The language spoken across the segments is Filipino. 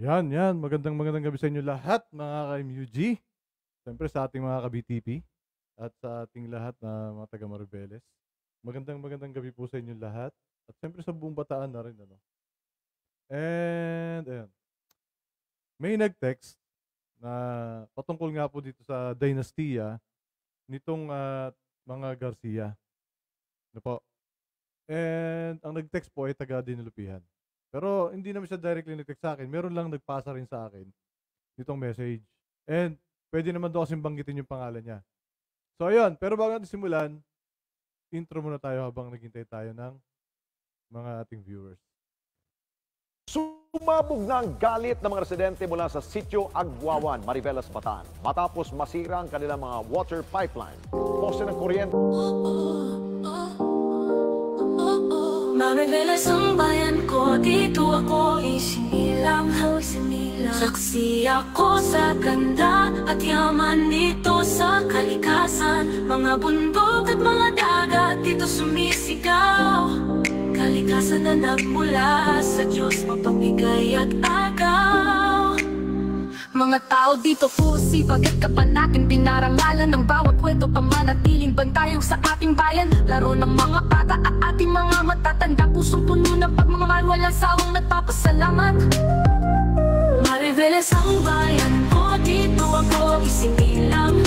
Yan, yan. Magandang magandang gabi sa inyo lahat, mga ka-MUG. Siyempre sa ating mga ka-BTP at sa ating lahat na mga taga Maribeles. Magandang magandang gabi po sa inyo lahat. At siyempre sa buong bataan na rin. Ano? And, ayan. May nag-text na patungkol nga po dito sa dynastiya nitong uh, mga Garcia. Ano po? And ang nag-text po ay taga Dinilupihan. Pero hindi naman siya directly nag-text sa akin. Meron lang nagpasa rin sa akin nitong message. And pwede naman daw kasi banggitin yung pangalan niya. So ayun, pero bago natin simulan, intro muna tayo habang naghintay tayo ng mga ating viewers. Sumabog na galit ng mga residente mula sa Sitio Agwawan, Marivelas, Bataan matapos masira ang kanilang mga water pipeline, poste ng kuryente. Mariveles ang bayan ko Dito ako isinilang Saksi ako sa ganda At yaman dito sa kalikasan Mga bundok at mga dagat Dito sumisigaw Kalikasan na nagmula Sa Diyos mapamigay at agaw mga tao dito po Sipag at kapanakin Pinarangalan ng bawat kwento Pamanatiling bantayong sa ating bayan Laro ng mga bata at ating mga matatanda Pusong puno ng pagmamahal Walang sawang nagpapasalamat Mariveles ang bayan ko Dito ako isinilang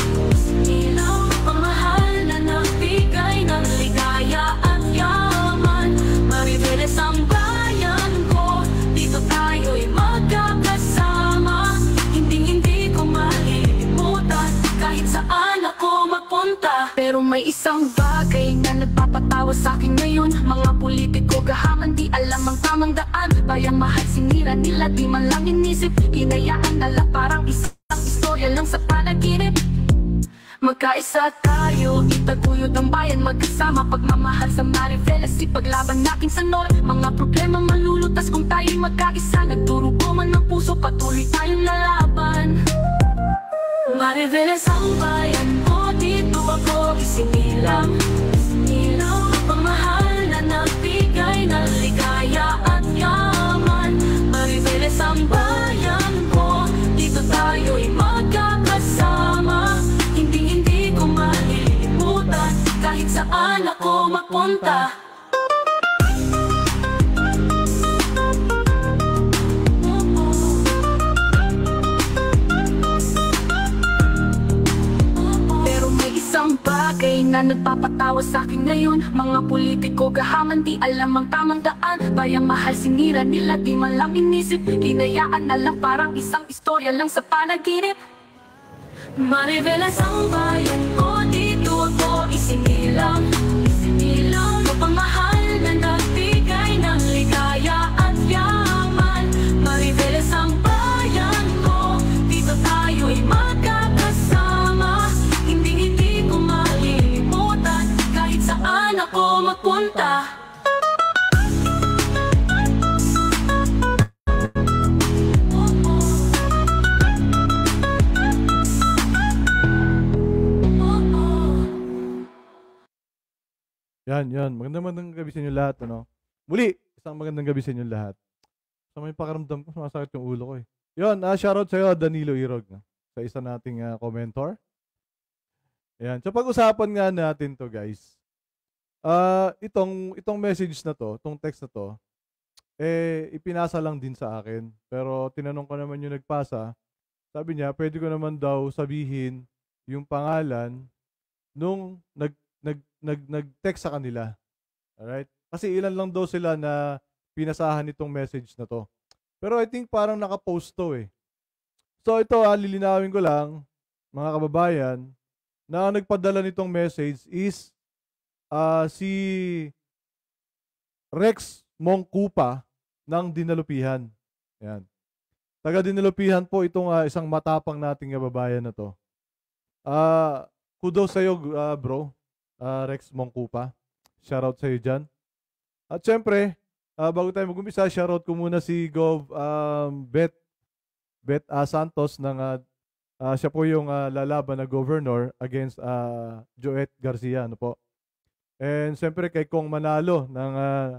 Pero may isang bagay na nagpapatawa sa akin ngayon Mga politiko gahaman di alam ang tamang daan Bayang mahal sinira nila di man lang inisip Hinayaan nala parang isang istorya lang sa panaginip Magkaisa tayo, itaguyod ang bayan Magkasama pagmamahal sa Marivelas paglaban natin sa nor Mga problema malulutas kung tayo'y magkaisa Nagdurugo man ng puso, patuloy tayong lalaban Marivelas ang bayan ko isinilang Isinilang Pamahal na nagbigay ng ligaya at yaman Maribeles ang bayan ko Dito tayo'y magkakasama Hindi hindi ko malilimutan Kahit saan ako mapunta na nagpapatawa sa akin ngayon Mga politiko gahaman di alam ang tamang daan Bayang mahal sinira nila di man inisip Hinayaan na lang parang isang istorya lang sa panaginip Marivelas ang bayan ko dito ako isinilang Yan, yan. Magandang magandang gabi sa inyo lahat, ano? Muli, isang magandang gabi sa inyo lahat. Sa may pakaramdam ko, sumasakit yung ulo ko eh. Yun, uh, shoutout sa'yo, Danilo Irog, no? sa isa nating uh, commentor. Yan. So pag-usapan nga natin to guys. Uh, itong, itong message na to, itong text na to, eh, ipinasa lang din sa akin. Pero tinanong ko naman yung nagpasa. Sabi niya, pwede ko naman daw sabihin yung pangalan nung nag, nag, nag nag-text sa kanila. All right? Kasi ilan lang daw sila na pinasahan nitong message na to. Pero I think parang naka-post to eh. So ito ah, lilinawin ko lang, mga kababayan, na ang nagpadala nitong message is uh, si Rex Mongkupa ng Dinalupihan. Yan. Taga Dinalupihan po itong uh, isang matapang nating kababayan na to. Uh, kudos sa'yo, uh, bro uh, Rex Mongkupa. Shoutout sa iyo dyan. At syempre, uh, bago tayo mag-umpisa, shoutout ko muna si Gov um, Bet, Bet uh, ah, Santos ng uh, uh, siya po yung uh, lalaban na governor against uh, Joet Garcia. Ano po? And siyempre kay Kong Manalo ng uh,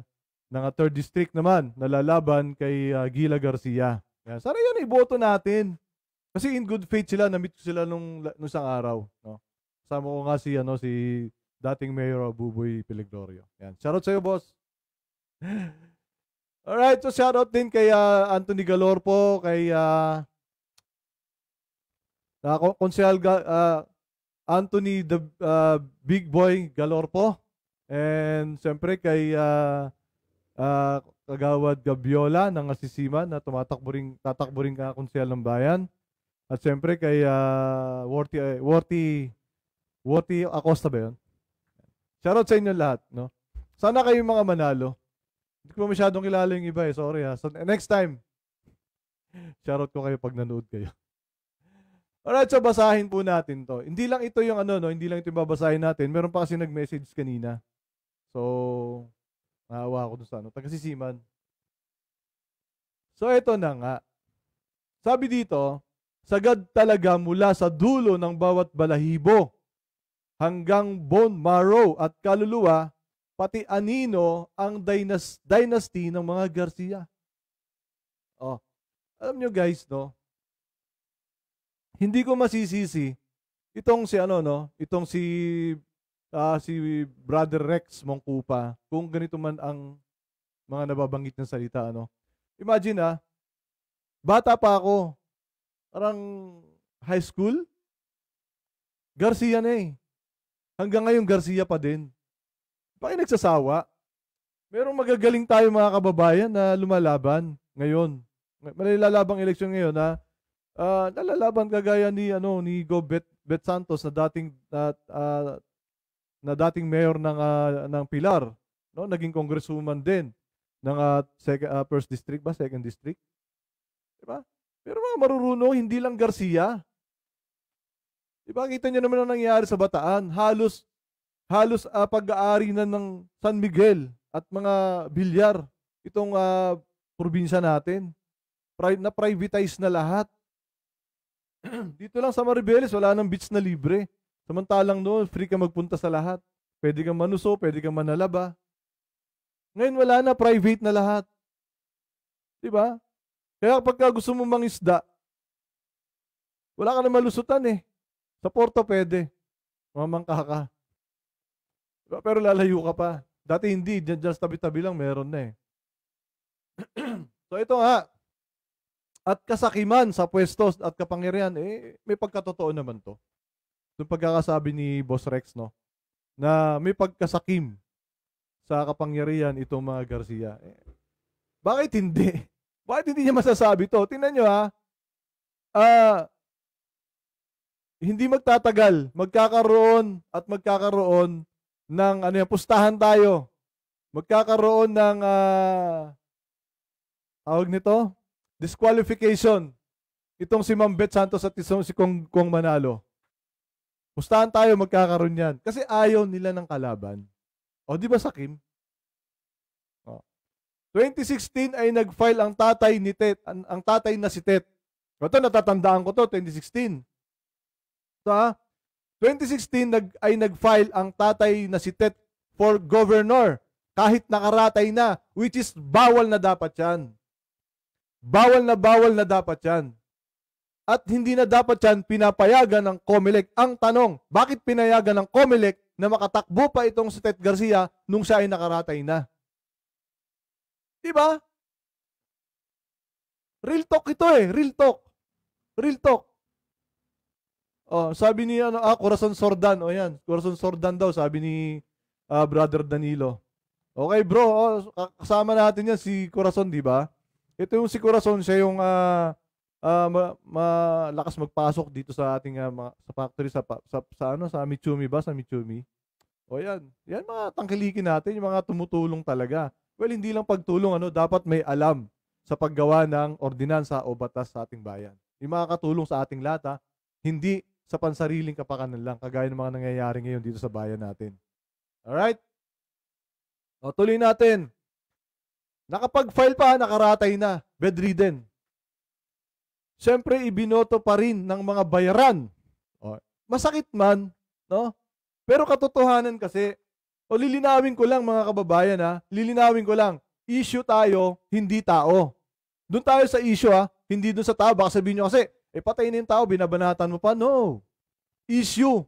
ng third district naman na lalaban kay uh, Gila Garcia. Yan. Sana yan iboto natin. Kasi in good faith sila, namit ko sila nung, nung isang araw. No? Kasama ko nga si, ano, si dating Mayor Buboy Piligrorio. Yan. Shoutout sa'yo, boss. Alright, so shoutout din kay uh, Anthony Galorpo, kay uh, ah, uh, ah, Konsehal uh, Anthony the uh, Big Boy Galorpo and siyempre kay uh, uh, Kagawad Gabiola ng Asisiman na tumatakbo rin, tatakbo rin ka konsehal ng bayan. At siyempre kay uh, Worthy, eh, Worthy, Worthy Acosta ba yun? Shoutout sa inyo lahat, no? Sana kayo mga manalo. Hindi ko masyadong kilala yung iba eh. Sorry ha. So, next time, shoutout ko kayo pag nanood kayo. Alright, so basahin po natin to. Hindi lang ito yung ano, no? Hindi lang ito yung babasahin natin. Meron pa kasi nag-message kanina. So, naawa ako dun sa ano. Tagasisiman. So, ito na nga. Sabi dito, sagad talaga mula sa dulo ng bawat balahibo hanggang bone marrow at kaluluwa, pati anino ang dynas- dynasty ng mga Garcia. Oh, alam nyo guys, no? Hindi ko masisisi itong si ano, no? Itong si uh, si Brother Rex Mongkupa, kung ganito man ang mga nababanggit na salita, ano? Imagine ah, bata pa ako, parang high school, Garcia na eh. Hanggang ngayon, Garcia pa din. Bakit nagsasawa? Merong magagaling tayo mga kababayan na lumalaban ngayon. Malalabang eleksyon ngayon na uh, ah, nalalaban kagaya ni ano ni Go Bet, Bet Santos na dating uh, uh, na dating mayor ng uh, ng Pilar, no? Naging congresswoman din ng uh, second, uh, first district ba, second district? Di ba? Pero mga marurunong, hindi lang Garcia. Diba, kita nyo naman ang nangyayari sa Bataan. Halos, halos uh, pag-aari na ng San Miguel at mga bilyar itong uh, probinsya natin. Pri- na privatize na lahat. Dito lang sa Maribeles, wala nang beach na libre. Samantalang noon, free ka magpunta sa lahat. Pwede kang manuso, pwede kang manalaba. Ngayon wala na, private na lahat. Di ba? Kaya pagka gusto mo mangisda, wala ka na malusutan eh. Sa Porto pwede. Mamangka ka. Pero lalayo ka pa. Dati hindi, dyan, dyan tabi-tabi lang meron na eh. so ito nga, at kasakiman sa pwestos at kapangyarihan, eh, may pagkatotoo naman to. Yung pagkakasabi ni Boss Rex, no? Na may pagkasakim sa kapangyarihan itong mga Garcia. Eh, bakit hindi? Bakit hindi niya masasabi to? Tingnan nyo ha. Ah, uh, hindi magtatagal, magkakaroon at magkakaroon ng ano yan, pustahan tayo. Magkakaroon ng uh, tawag nito, disqualification. Itong si Ma'am Beth Santos at si Kong, Kong Manalo. Pustahan tayo, magkakaroon yan. Kasi ayaw nila ng kalaban. O, di ba sa Kim? O. 2016 ay nag-file ang tatay ni Tet, ang, ang tatay na si Tet. Ito, natatandaan ko to, 2016 Ah. sa 2016 nag, ay nagfile ang tatay na si Tet for governor kahit nakaratay na, which is bawal na dapat yan. Bawal na bawal na dapat yan. At hindi na dapat yan pinapayagan ng COMELEC. Ang tanong, bakit pinayagan ng COMELEC na makatakbo pa itong si Tet Garcia nung siya ay nakaratay na? Diba? Real talk ito eh, real talk. Real talk. Oh, sabi ni ano, ah, Corazon Sordan. O oh, yan, Corazon Sordan daw, sabi ni uh, Brother Danilo. Okay, bro. Oh, kasama natin yan si Corazon, di ba? Ito yung si Corazon, siya yung uh, uh, ma- malakas magpasok dito sa ating uh, mga, sa factory sa, sa, sa ano sa Michumi ba sa Michumi. O oh, yan, yan mga tangkilikin natin, yung mga tumutulong talaga. Well, hindi lang pagtulong ano, dapat may alam sa paggawa ng ordinansa o batas sa ating bayan. Yung mga katulong sa ating lata, hindi sa pansariling kapakanan lang, kagaya ng mga nangyayari ngayon dito sa bayan natin. Alright? O, tuloy natin. Nakapag-file pa, nakaratay na, bedridden. Siyempre, ibinoto pa rin ng mga bayaran. O, masakit man, no? Pero katotohanan kasi, o lilinawin ko lang mga kababayan ha, lilinawin ko lang, issue tayo, hindi tao. Doon tayo sa issue ha, hindi doon sa tao. Baka sabihin nyo kasi, eh patayin yung tao, binabanatan mo pa. No. Issue.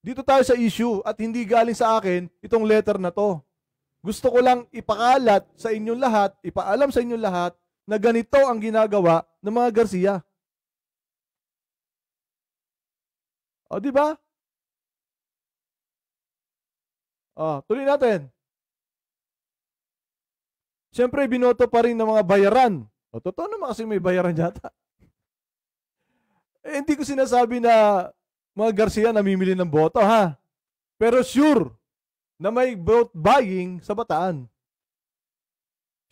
Dito tayo sa issue at hindi galing sa akin itong letter na to. Gusto ko lang ipakalat sa inyong lahat, ipaalam sa inyong lahat na ganito ang ginagawa ng mga Garcia. O, di ba? Ah, tuloy natin. Siyempre, binoto pa rin ng mga bayaran. O, totoo naman kasi may bayaran yata. Eh, hindi ko sinasabi na mga Garcia namimili ng boto ha. Pero sure na may vote buying sa bataan.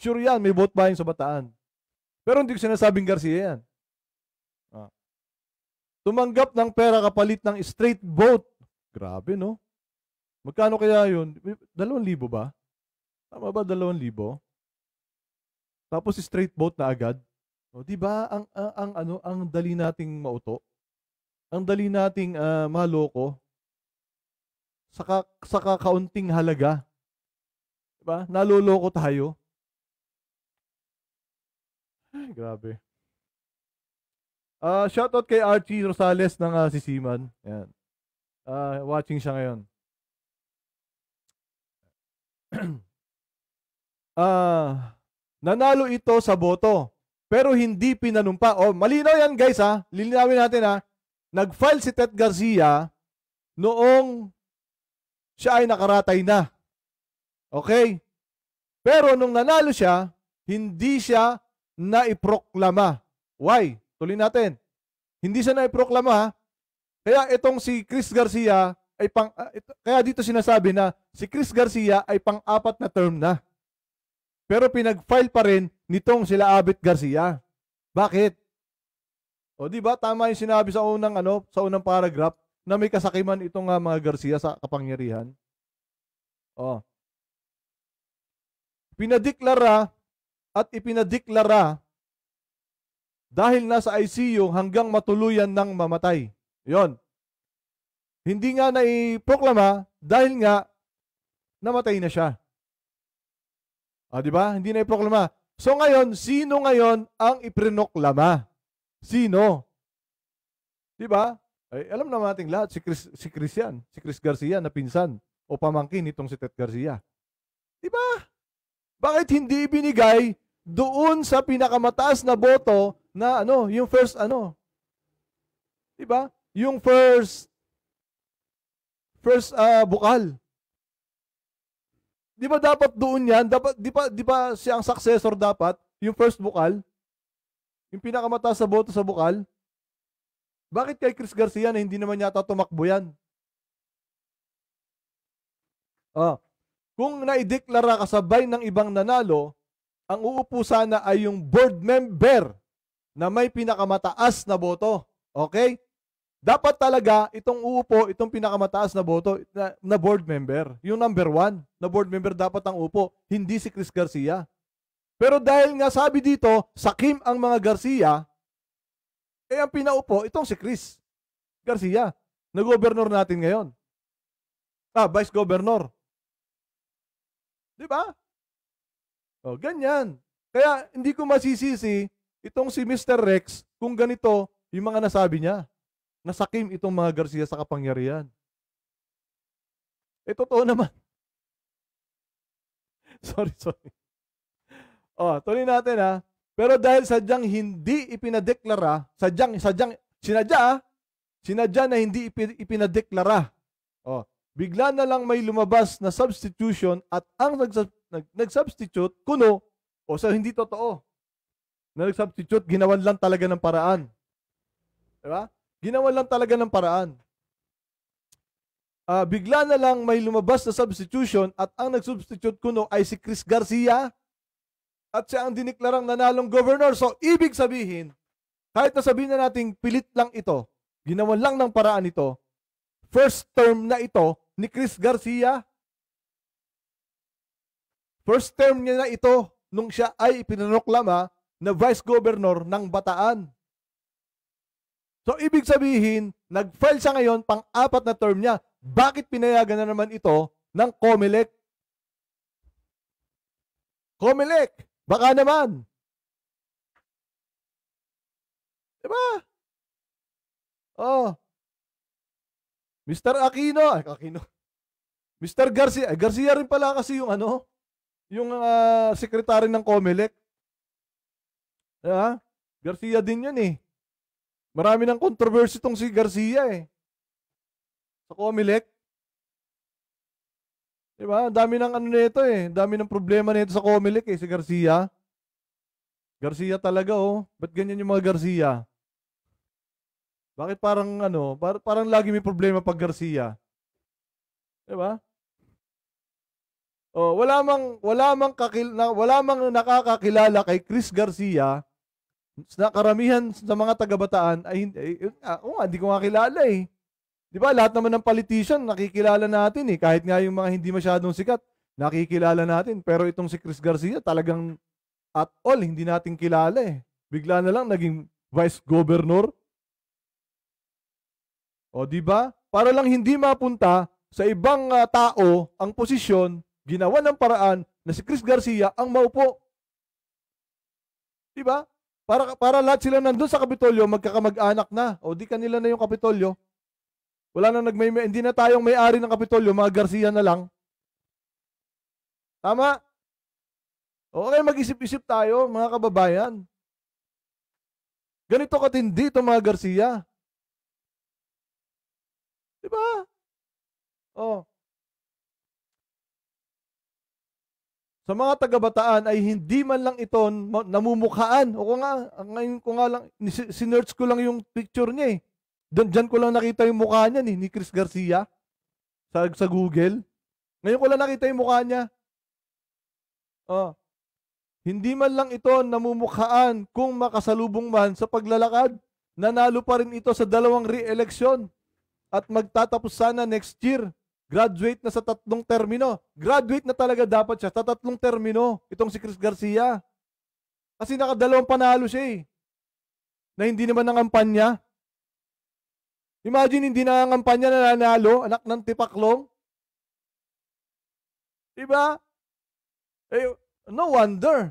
Sure yan, may vote buying sa bataan. Pero hindi ko sinasabing Garcia yan. Ah. Tumanggap ng pera kapalit ng straight vote. Grabe, no? Magkano kaya yun? Dalawang libo ba? Tama ba dalawang libo? Tapos straight vote na agad? No, oh, 'di ba? Ang, ang ang ano, ang dali nating mauto. Ang dali nating uh, maloko sa ka, sa kakaunting halaga. 'Di ba? Naloloko tayo. Ay, grabe. Uh, shoutout kay Archie Rosales ng uh, Sisiman. Yan. Uh, watching siya ngayon. Ah, uh, nanalo ito sa boto pero hindi pinanumpa. Oh, malinaw yan guys ha. Lilinawin natin ha. Nag-file si Ted Garcia noong siya ay nakaratay na. Okay? Pero nung nanalo siya, hindi siya naiproklama. Why? Tuloy natin. Hindi siya naiproklama ha. Kaya itong si Chris Garcia ay pang uh, ito, kaya dito sinasabi na si Chris Garcia ay pang-apat na term na. Pero pinag-file pa rin nitong sila Abet Garcia. Bakit? O di ba tama 'yung sinabi sa unang ano, sa unang paragraph na may kasakiman itong uh, mga Garcia sa kapangyarihan. Oh. Pinadeklara at ipinadeklara dahil nasa ICU hanggang matuluyan ng mamatay. 'Yon. Hindi nga naiproklama dahil nga namatay na siya. Ah, di ba? Hindi na iproklama. So ngayon, sino ngayon ang iprinoklama? Sino? Di ba? Ay, alam naman nating lahat, si Chris, si Chris yan, si Chris Garcia na pinsan o pamangkin itong si Ted Garcia. Di ba? Bakit hindi binigay doon sa pinakamataas na boto na ano, yung first ano? Di ba? Yung first first uh, bukal. Di ba dapat doon yan? Dapat, di ba, di ba siya ang successor dapat? Yung first bukal? Yung pinakamataas sa boto sa bukal? Bakit kay Chris Garcia na hindi naman yata tumakbo yan? Ah, kung naideklara kasabay ng ibang nanalo, ang uupo sana ay yung board member na may pinakamataas na boto. Okay? dapat talaga itong uupo, itong pinakamataas na boto na, na board member. Yung number one na board member dapat ang upo, hindi si Chris Garcia. Pero dahil nga sabi dito, sakim ang mga Garcia, eh ang pinaupo, itong si Chris Garcia, na governor natin ngayon. Ah, vice governor. Di ba? O, oh, ganyan. Kaya hindi ko masisisi itong si Mr. Rex kung ganito yung mga nasabi niya. Nasakim itong mga Garcia sa kapangyarihan. Eh, totoo naman. sorry, sorry. Oh, tuloy natin ha. Ah. Pero dahil sadyang hindi ipinadeklara, sadyang, sadyang, sinadya, ah. sinadya na hindi ipinadeklara. Oh, bigla na lang may lumabas na substitution at ang nag-substitute, kuno, o sa hindi totoo. Na nag-substitute, ginawan lang talaga ng paraan. Diba? Ginawa lang talaga ng paraan. Uh, bigla na lang may lumabas na substitution at ang nag-substitute kuno ay si Chris Garcia at siya ang diniklarang nanalong governor. So, ibig sabihin, kahit na sabihin na nating pilit lang ito, ginawa lang ng paraan ito, first term na ito ni Chris Garcia, first term niya na ito nung siya ay ipinanoklama na vice governor ng Bataan. So, ibig sabihin, nag-file siya ngayon pang-apat na term niya. Bakit pinayagan na naman ito ng COMELEC? COMELEC, baka naman. Diba? Oh. Mr. Aquino, ay, Aquino. Mr. Garcia, ay, Garcia rin pala kasi yung ano, yung uh, sekretary ng COMELEC. Diba? Garcia din yun eh. Marami ng controversy tong si Garcia eh. Sa Comelec. Diba? ba? dami ng ano nito eh. dami ng problema nito sa Comelec eh, si Garcia. Garcia talaga oh. Ba't ganyan yung mga Garcia? Bakit parang ano, par- parang lagi may problema pag Garcia? Di ba? Oh, wala mang wala mang kakil, na, wala mang nakakakilala kay Chris Garcia na karamihan sa mga taga-bataan ay hindi, uh, oh, hindi ko nga kilala eh. 'Di ba? Lahat naman ng politician nakikilala natin eh, kahit nga yung mga hindi masyadong sikat, nakikilala natin. Pero itong si Chris Garcia talagang at all hindi natin kilala eh. Bigla na lang naging vice governor. O 'di ba? Para lang hindi mapunta sa ibang uh, tao ang posisyon, ginawa ng paraan na si Chris Garcia ang maupo. 'Di ba? Para, para lahat sila nandoon sa Kapitolyo, magkakamag-anak na. O di kanila na yung Kapitolyo. Wala na nagmay, hindi na tayong may-ari ng Kapitolyo, mga Garcia na lang. Tama? Okay, mag-isip-isip tayo, mga kababayan. Ganito katindi ito, mga Garcia. Di ba? Oh. sa mga taga-bataan ay hindi man lang ito namumukhaan. O kung nga, ngayon ko nga lang, sinerch ko lang yung picture niya eh. Diyan, diyan ko lang nakita yung mukha niya ni, ni Chris Garcia sa, sa Google. Ngayon ko lang nakita yung mukha niya. Oh. Hindi man lang ito namumukhaan kung makasalubong man sa paglalakad. Nanalo pa rin ito sa dalawang re-election at magtatapos sana next year Graduate na sa tatlong termino. Graduate na talaga dapat siya sa tatlong termino. Itong si Chris Garcia. Kasi nakadalawang panalo siya eh. Na hindi naman nangampanya. Imagine hindi nangampanya na nanalo, anak ng tipaklong. Diba? Eh, no wonder.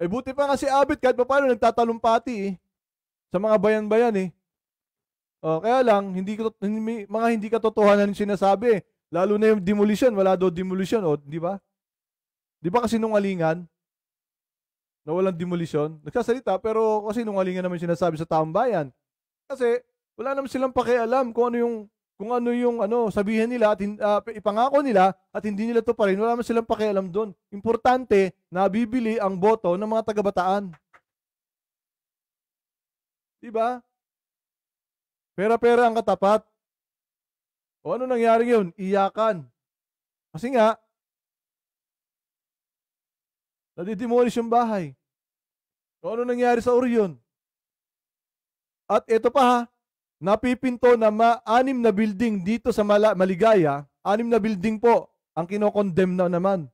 Eh buti pa nga si Abit kahit pa paano nagtatalumpati eh. Sa mga bayan-bayan eh. O, oh, kaya lang, hindi, mga hindi katotohanan yung sinasabi eh. Lalo na yung demolition, wala daw demolition, oh, di ba? Di ba kasi nung alingan, na walang demolition, nagsasalita, pero kasi nung alingan naman sinasabi sa tambayan. Kasi, wala naman silang pakialam kung ano yung kung ano yung ano sabihin nila at uh, ipangako nila at hindi nila to pa rin wala naman silang pakialam doon importante na bibili ang boto ng mga taga-bataan di ba pera-pera ang katapat o ano nangyari yun? Iyakan. Kasi nga, nadidemolish yung bahay. O ano nangyari sa Orion? At ito pa ha, napipinto na ma-anim na building dito sa Mala- Maligaya, anim na building po ang kinokondemn na naman.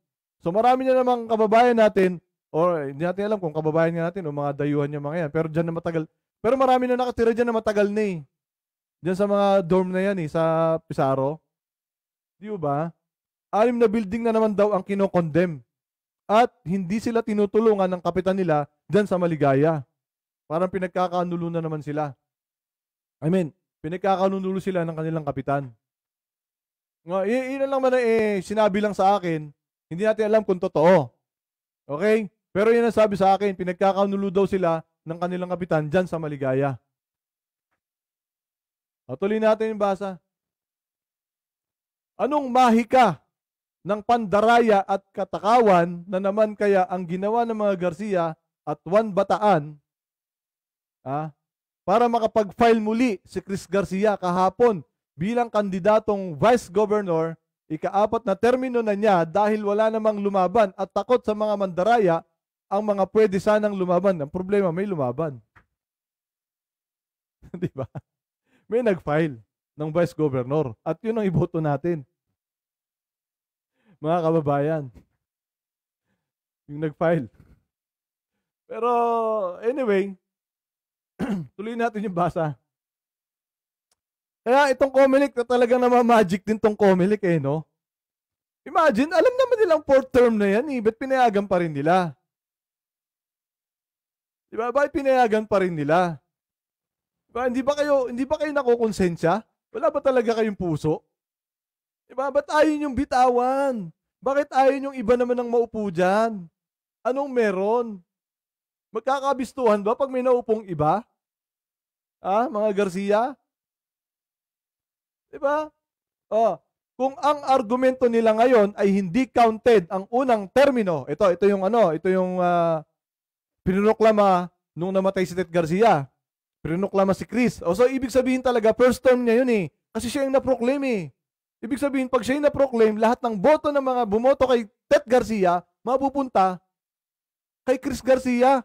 So marami na namang kababayan natin, or hindi natin alam kung kababayan nga natin o mga dayuhan niya mga yan, pero dyan na matagal. Pero marami na nakatira dyan na matagal na eh. Diyan sa mga dorm na yan eh, sa Pizarro. Di ba? Alim na building na naman daw ang kinokondem. At hindi sila tinutulungan ng kapitan nila diyan sa Maligaya. Parang pinagkakanulo na naman sila. I mean, pinagkakanulo sila ng kanilang kapitan. Nga, ina lang man eh, sinabi lang sa akin, hindi natin alam kung totoo. Okay? Pero yun ang sabi sa akin, pinagkakanulo daw sila ng kanilang kapitan dyan sa Maligaya. Patuloy natin yung basa. Anong mahika ng pandaraya at katakawan na naman kaya ang ginawa ng mga Garcia at Juan Bataan ah, para makapag-file muli si Chris Garcia kahapon bilang kandidatong vice governor ikaapat na termino na niya dahil wala namang lumaban at takot sa mga mandaraya ang mga pwede sanang lumaban. Ang problema, may lumaban. Di ba? may nag-file ng vice governor at yun ang iboto natin. Mga kababayan, yung nag-file. Pero anyway, tuloy natin yung basa. Kaya itong Comelec na talagang magic din tong Comelec eh, no? Imagine, alam naman nilang fourth term na yan eh, ba't pinayagan pa rin nila? Di ba? pinayagan pa rin nila? Diba? Hindi ba kayo hindi ba kayo nakokonsensya? Wala ba talaga kayong puso? Diba? Ba't ayon yung bitawan? Bakit ayon yung iba naman ang maupo dyan? Anong meron? Magkakabistuhan ba pag may naupong iba? Ah, mga Garcia? Diba? Oh, kung ang argumento nila ngayon ay hindi counted ang unang termino, ito, ito yung ano, ito yung uh, ah, pinroklama nung namatay si Ted Garcia. Prinoklama si Chris. O so, ibig sabihin talaga, first term niya yun eh. Kasi siya yung na-proclaim eh. Ibig sabihin, pag siya yung na-proclaim, lahat ng boto ng mga bumoto kay Ted Garcia, mapupunta kay Chris Garcia.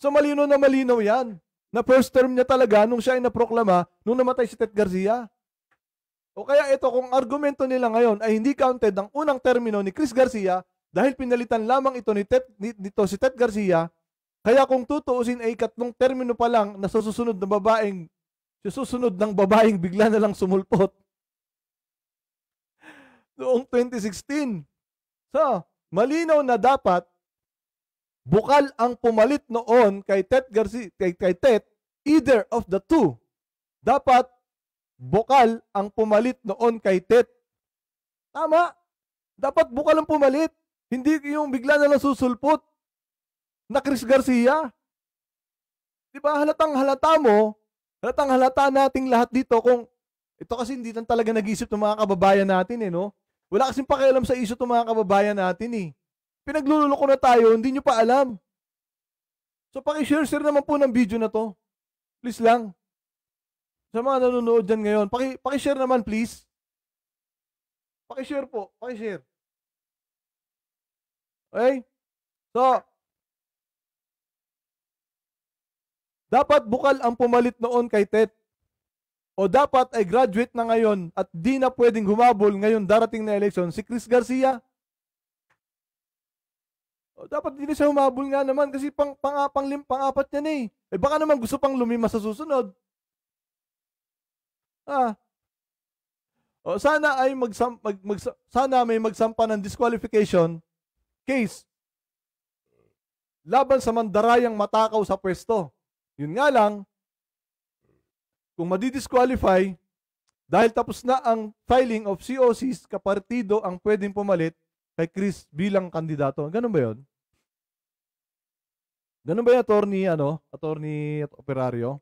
So malino na malinaw yan. Na first term niya talaga nung siya ay naproklama nung namatay si Ted Garcia. O kaya ito, kung argumento nila ngayon ay hindi counted ang unang termino ni Chris Garcia dahil pinalitan lamang ito ni Ted, ni, nito si Ted Garcia kaya kung tutuusin ay katlong termino pa lang na susunod na babaeng, susunod ng babaeng bigla na lang sumulpot. Noong 2016. So, malinaw na dapat bukal ang pumalit noon kay Ted Garcia, kay, kay Ted, either of the two. Dapat bukal ang pumalit noon kay Ted. Tama. Dapat bukal ang pumalit. Hindi yung bigla na lang susulpot na Chris Garcia. Di ba? Halatang halata mo, halatang halata nating lahat dito kung ito kasi hindi lang talaga nag isip ng mga kababayan natin eh, no? Wala kasing pakialam sa iso ng mga kababayan natin eh. Pinaglululoko na tayo, hindi nyo pa alam. So paki-share share naman po ng video na to. Please lang. Sa mga nanonood dyan ngayon, paki, paki-share naman please. Paki-share po, paki-share. Okay? So, Dapat bukal ang pumalit noon kay Tet. O dapat ay graduate na ngayon at di na pwedeng humabol ngayon darating na election si Chris Garcia. O dapat hindi siya humabol nga naman kasi pang, pang, pang, pang, pang apat niya eh. Eh baka naman gusto pang lumima sa susunod. Ah. O sana ay magsam, mag, mag, sana may magsampa ng disqualification case laban sa mandarayang matakaw sa pwesto. Yun nga lang, kung madidisqualify, dahil tapos na ang filing of COCs, kapartido ang pwedeng pumalit kay Chris bilang kandidato. Ganun ba yun? Ganun ba yung attorney, ano? Attorney at operario?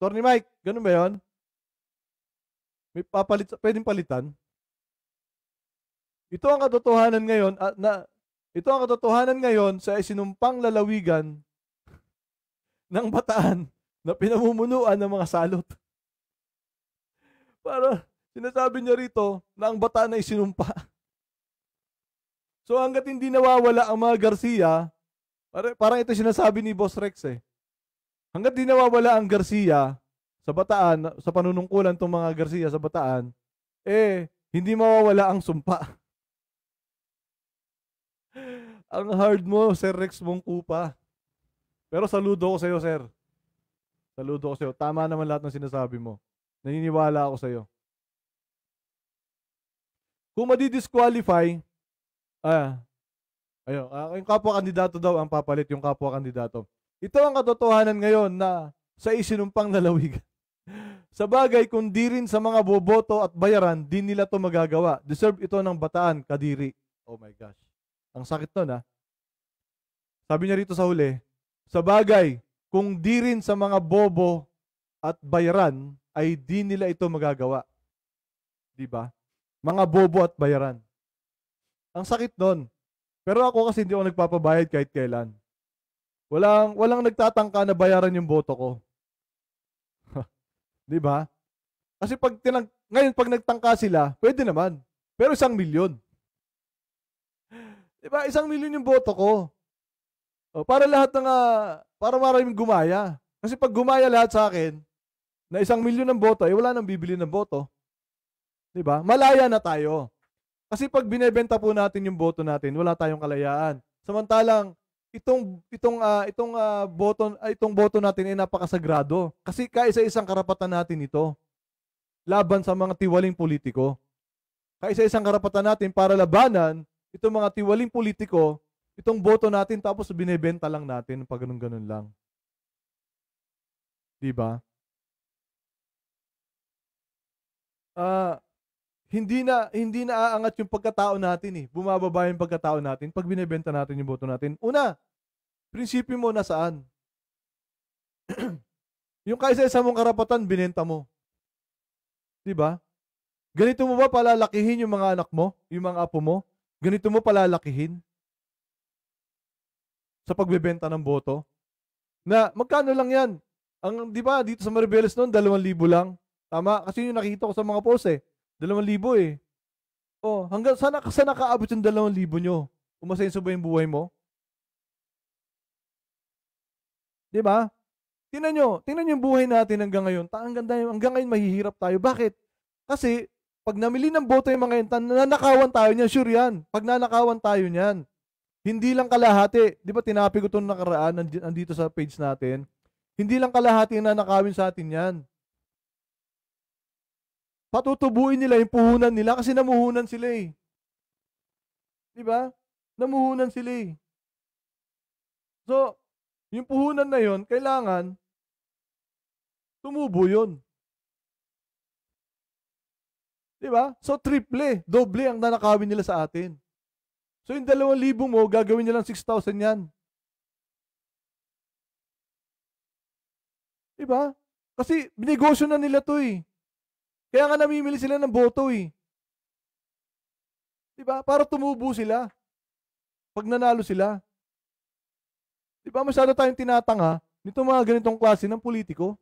Attorney Mike, ganun ba yun? May papalit, pwedeng palitan? Ito ang katotohanan ngayon, uh, na, ito ang katotohanan ngayon sa isinumpang lalawigan ng bataan na pinamumunuan ng mga salot. Para sinasabi niya rito na ang bataan ay sinumpa. So hanggat hindi nawawala ang mga Garcia, parang ito sinasabi ni Boss Rex eh. Hanggat hindi nawawala ang Garcia sa bataan, sa panunungkulan tong mga Garcia sa bataan, eh, hindi mawawala ang sumpa. ang hard mo, Sir Rex Mongkupa. Pero saludo ko sa iyo, sir. Saludo ko sa'yo. Tama naman lahat ng sinasabi mo. Naniniwala ako sa iyo. Kung madi-disqualify, ah, ayo, ah, yung kapwa kandidato daw ang papalit, yung kapwa kandidato. Ito ang katotohanan ngayon na sa isinumpang lalawigan. sa bagay, kung di rin sa mga boboto at bayaran, di nila to magagawa. Deserve ito ng bataan, kadiri. Oh my gosh. Ang sakit nun, ah. Sabi niya rito sa huli, sa bagay, kung di rin sa mga bobo at bayaran, ay di nila ito magagawa. Di ba? Mga bobo at bayaran. Ang sakit nun. Pero ako kasi hindi ako nagpapabayad kahit kailan. Walang, walang nagtatangka na bayaran yung boto ko. di ba? Kasi pag tinang, ngayon, pag nagtangka sila, pwede naman. Pero isang milyon. Di ba? Isang milyon yung boto ko. O, oh, para lahat ng, uh, para maraming gumaya. Kasi pag gumaya lahat sa akin, na isang milyon ng boto, eh wala nang bibili ng boto. Di ba? Malaya na tayo. Kasi pag binebenta po natin yung boto natin, wala tayong kalayaan. Samantalang itong itong uh, itong uh, boto uh, itong boto natin ay napakasagrado kasi kaisa-isang karapatan natin ito laban sa mga tiwaling politiko. Kaisa-isang karapatan natin para labanan itong mga tiwaling politiko itong boto natin tapos binebenta lang natin pag ganun-ganun lang. Di ba? Uh, hindi na hindi na aangat yung pagkatao natin eh. Bumababa yung pagkatao natin pag binebenta natin yung boto natin. Una, prinsipyo mo nasaan? yung kaisa-isa mong karapatan binenta mo. 'Di ba? Ganito mo ba palalakihin yung mga anak mo, yung mga apo mo? Ganito mo palalakihin? sa pagbebenta ng boto? Na magkano lang yan? Ang, di ba, dito sa Maribeles noon, 2,000 lang. Tama? Kasi yung nakita ko sa mga post eh. 2,000 eh. Oh, hanggang sana, kasi nakaabot yung 2,000 nyo? Umasenso ba yung buhay mo? Di ba? Tingnan nyo, tingnan nyo yung buhay natin hanggang ngayon. ganda hanggang, hanggang ngayon mahihirap tayo. Bakit? Kasi, pag namili ng boto yung mga yan, nanakawan tayo niyan, sure yan. Pag nanakawan tayo niyan. Hindi lang kalahati. Di ba tinapi ko itong nakaraan, nandito sa page natin. Hindi lang kalahati na nakawin sa atin yan. Patutubuin nila yung puhunan nila kasi namuhunan sila eh. Di ba? Namuhunan sila eh. So, yung puhunan na yon kailangan tumubo yon Di ba? So, triple, doble ang nanakawin nila sa atin. So yung 2,000 mo, gagawin niya lang 6,000 yan. Diba? Kasi binegosyo na nila to eh. Kaya nga namimili sila ng boto eh. Diba? Para tumubo sila. Pag nanalo sila. Diba masyado tayong tinatanga nito mga ganitong klase ng politiko?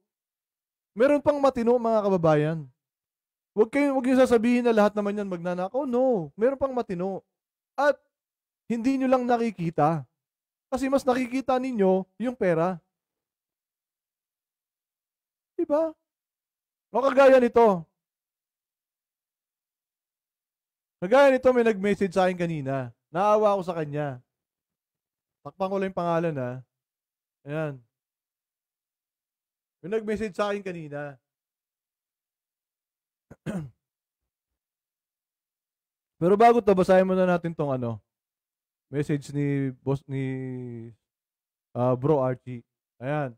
Meron pang matino mga kababayan. Huwag kayo, huwag niyo sasabihin na lahat naman yan magnanakaw. No, meron pang matino. At hindi nyo lang nakikita. Kasi mas nakikita ninyo yung pera. Diba? O kagaya nito. Kagaya nito may nag-message sa akin kanina. Naawa ako sa kanya. Takpan ko lang yung pangalan ha. Ayan. May nag-message sa akin kanina. Pero bago to, basahin muna natin tong ano message ni boss ni uh, Bro Archie. Ayan.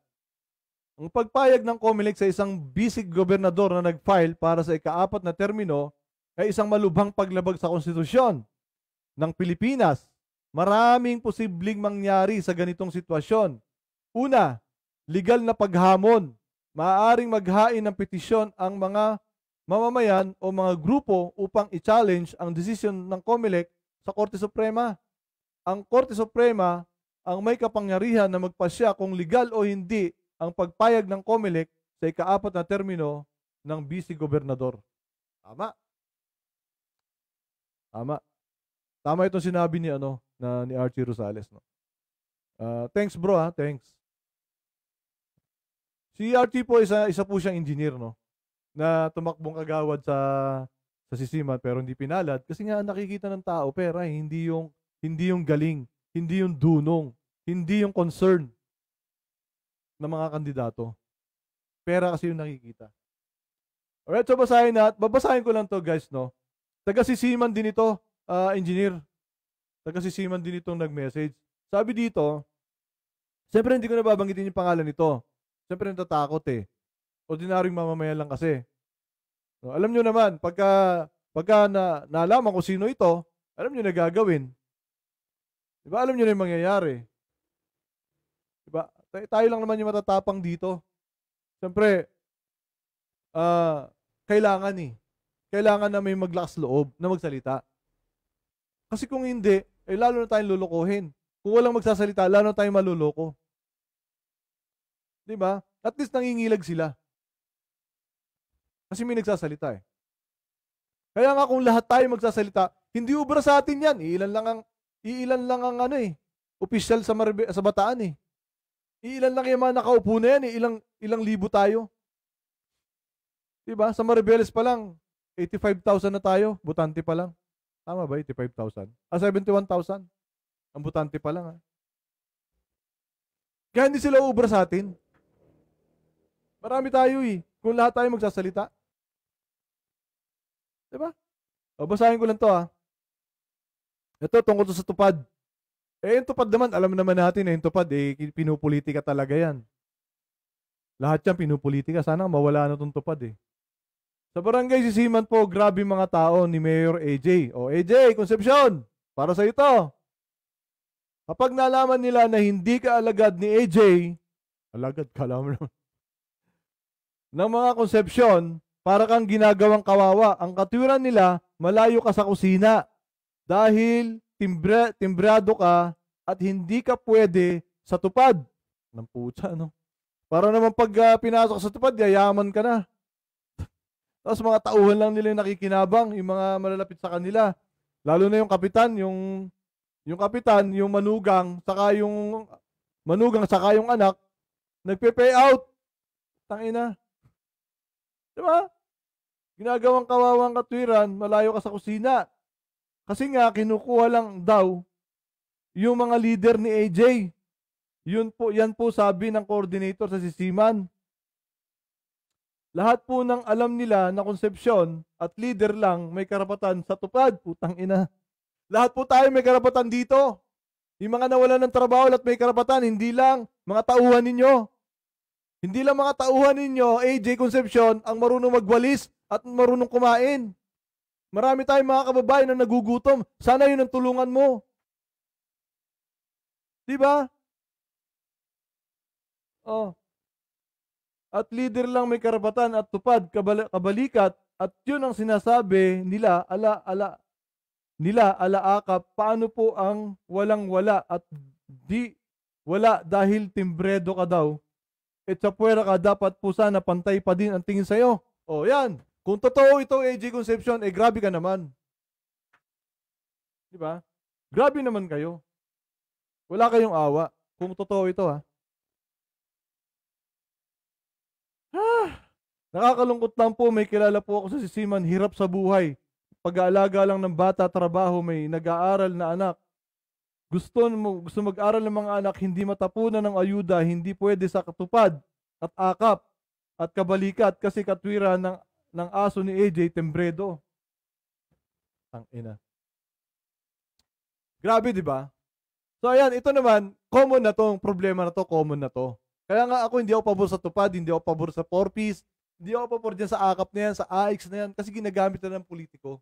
Ang pagpayag ng COMELEC sa isang bisig gobernador na nag-file para sa ikaapat na termino ay isang malubhang paglabag sa konstitusyon ng Pilipinas. Maraming posibleng mangyari sa ganitong sitwasyon. Una, legal na paghamon. Maaaring maghain ng petisyon ang mga mamamayan o mga grupo upang i-challenge ang desisyon ng COMELEC sa Korte Suprema ang Korte Suprema ang may kapangyarihan na magpasya kung legal o hindi ang pagpayag ng COMELEC sa ikaapat na termino ng vice gobernador. Tama. Tama. Tama itong sinabi ni ano na ni Archie Rosales no. Uh, thanks bro ha, ah, thanks. Si Archie po isa isa po siyang engineer no na tumakbong kagawad sa sa sisiman pero hindi pinalad kasi nga nakikita ng tao pera eh, hindi yung hindi yung galing, hindi yung dunong, hindi yung concern ng mga kandidato. Pera kasi yung nakikita. Alright, so basahin na. Babasahin ko lang to guys, no? Taga-sisiman din ito, uh, engineer. Taga-sisiman din itong nag-message. Sabi dito, siyempre hindi ko na babanggitin yung pangalan nito. Siyempre natatakot eh. Ordinaryong mamamayan lang kasi. No, alam nyo naman, pagka, pagka na, nalaman ko sino ito, alam nyo na gagawin. Di Alam niyo na yung mangyayari. Di ba? Tayo lang naman yung matatapang dito. Siyempre, uh, kailangan eh. Kailangan na may maglakas loob na magsalita. Kasi kung hindi, eh lalo na tayong lulukohin. Kung walang magsasalita, lalo na tayong maluloko. Di ba? At least nangingilag sila. Kasi may nagsasalita eh. Kaya nga kung lahat tayo magsasalita, hindi ubra sa atin yan. Ilan lang ang Iilan lang ang ano eh, official sa, Marbe, sa Bataan eh. Iilan lang yung mga nakaupo na yan eh, ilang, ilang libo tayo. Diba? Sa Maribeles pa lang, 85,000 na tayo, butante pa lang. Tama ba? 85,000? Ah, 71,000. Ang butante pa lang ha. Ah. Kaya hindi sila ubra sa atin. Marami tayo eh. Kung lahat tayo magsasalita. Diba? O, basahin ko lang to ah. Ito, tungkol sa tupad. Eh, yung tupad naman, alam naman natin, eh, yung tupad, eh, pinupolitika talaga yan. Lahat yan pinupolitika. Sana mawala na itong tupad eh. Sa barangay Sisiman po, grabe mga tao ni Mayor AJ. O AJ, Concepcion, para sa ito. Kapag nalaman nila na hindi ka alagad ni AJ, alagad ka alam naman, ng mga Concepcion, para kang ginagawang kawawa. Ang katwiran nila, malayo ka sa kusina dahil timbra, timbrado ka at hindi ka pwede sa tupad. Ng puta, no? Para naman pag uh, pinasok sa tupad, yayaman ka na. Tapos mga tauhan lang nila yung nakikinabang, yung mga malalapit sa kanila. Lalo na yung kapitan, yung yung kapitan, yung manugang, saka yung manugang, saka yung anak, nagpe-pay out. Tangina. Diba? Ginagawang kawawang katwiran, malayo ka sa kusina. Kasi nga, kinukuha lang daw yung mga leader ni AJ. Yun po, yan po sabi ng coordinator sa sisiman. Lahat po ng alam nila na konsepsyon at leader lang may karapatan sa tupad. Putang ina. Lahat po tayo may karapatan dito. Yung mga nawalan ng trabaho at may karapatan, hindi lang mga tauhan ninyo. Hindi lang mga tauhan ninyo, AJ Concepcion, ang marunong magwalis at marunong kumain. Marami tayong mga kababayan na nagugutom. Sana yun ang tulungan mo. Di ba? Oh. At leader lang may karapatan at tupad kabalikat at yun ang sinasabi nila ala ala nila ala alaakap paano po ang walang wala at di wala dahil timbredo ka daw et sa puwera ka dapat po sana pantay pa din ang tingin sa'yo. O yan, kung totoo ito, AJ Conception, eh grabe ka naman. Di ba? Grabe naman kayo. Wala kayong awa. Kung totoo ito, ha? Ah, nakakalungkot lang po, may kilala po ako sa sisiman, hirap sa buhay. Pag-aalaga lang ng bata, trabaho, may nag-aaral na anak. Gusto, gusto mag-aral ng mga anak, hindi matapunan ng ayuda, hindi pwede sa katupad at akap at kabalikat kasi katwiran ng ng aso ni AJ Tembredo. Tang ina. Grabe, di ba? So, ayan, ito naman, common na tong problema na to, common na to. Kaya nga ako, hindi ako pabor sa tupad, hindi ako pabor sa four-piece, hindi ako pabor dyan sa akap na yan, sa AX na yan, kasi ginagamit na ng politiko.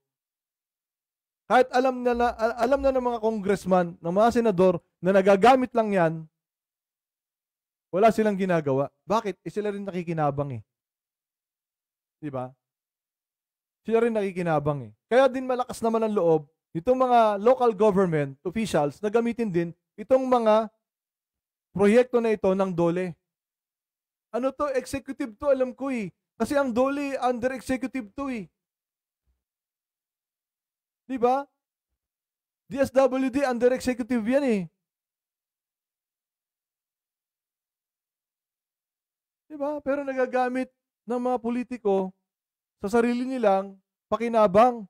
Kahit alam na, na alam na ng mga congressman, ng mga senador, na nagagamit lang yan, wala silang ginagawa. Bakit? Eh sila rin nakikinabang eh. Di ba? Sila rin nakikinabang eh. Kaya din malakas naman ang loob nitong mga local government officials na gamitin din itong mga proyekto na ito ng DOLE. Ano to? Executive to, alam ko eh. Kasi ang DOLE, under executive to eh. Di ba? DSWD, under executive yan eh. Di ba? Pero nagagamit ng mga politiko sa sarili nilang pakinabang.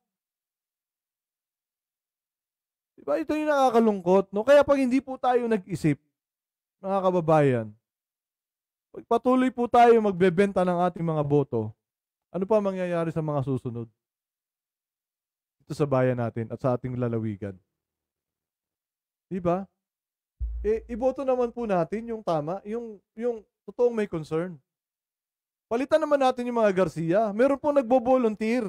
Diba? Ito yung nakakalungkot. No? Kaya pag hindi po tayo nag-isip, mga kababayan, pag patuloy po tayo magbebenta ng ating mga boto, ano pa mangyayari sa mga susunod? Ito sa bayan natin at sa ating lalawigan. Di ba? E, iboto naman po natin yung tama, yung, yung totoong may concern. Palitan naman natin yung mga Garcia. Meron po nagbo-volunteer.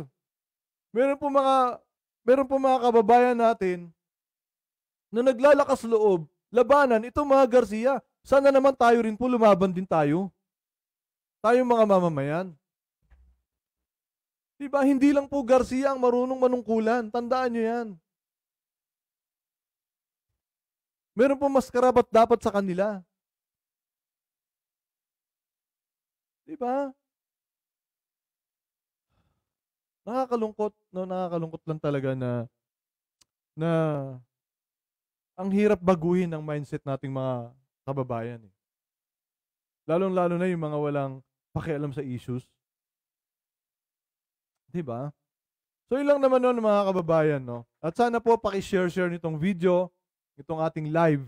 Meron po mga meron po mga kababayan natin na naglalakas loob, labanan itong mga Garcia. Sana naman tayo rin po lumaban din tayo. Tayong mga mamamayan. Diba, hindi lang po Garcia ang marunong manungkulan. Tandaan nyo yan. Meron po mas karapat dapat sa kanila. Di ba? Nakakalungkot, no, nakakalungkot lang talaga na na ang hirap baguhin ang mindset nating mga kababayan. Eh. Lalong-lalo na yung mga walang pakialam sa issues. Di ba? So yun lang naman nun mga kababayan. No? At sana po pakishare-share nitong video, itong ating live,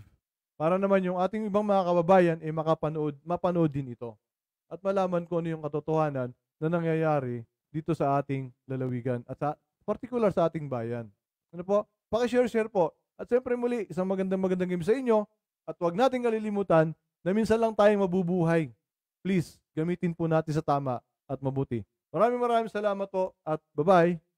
para naman yung ating ibang mga kababayan ay eh, makapanood, mapanood din ito at malaman ko ano yung katotohanan na nangyayari dito sa ating lalawigan at sa particular sa ating bayan. Ano po? Paki-share-share po. At siyempre muli, isang magandang magandang game sa inyo at huwag nating kalilimutan na minsan lang tayong mabubuhay. Please, gamitin po natin sa tama at mabuti. Maraming maraming salamat po at bye-bye.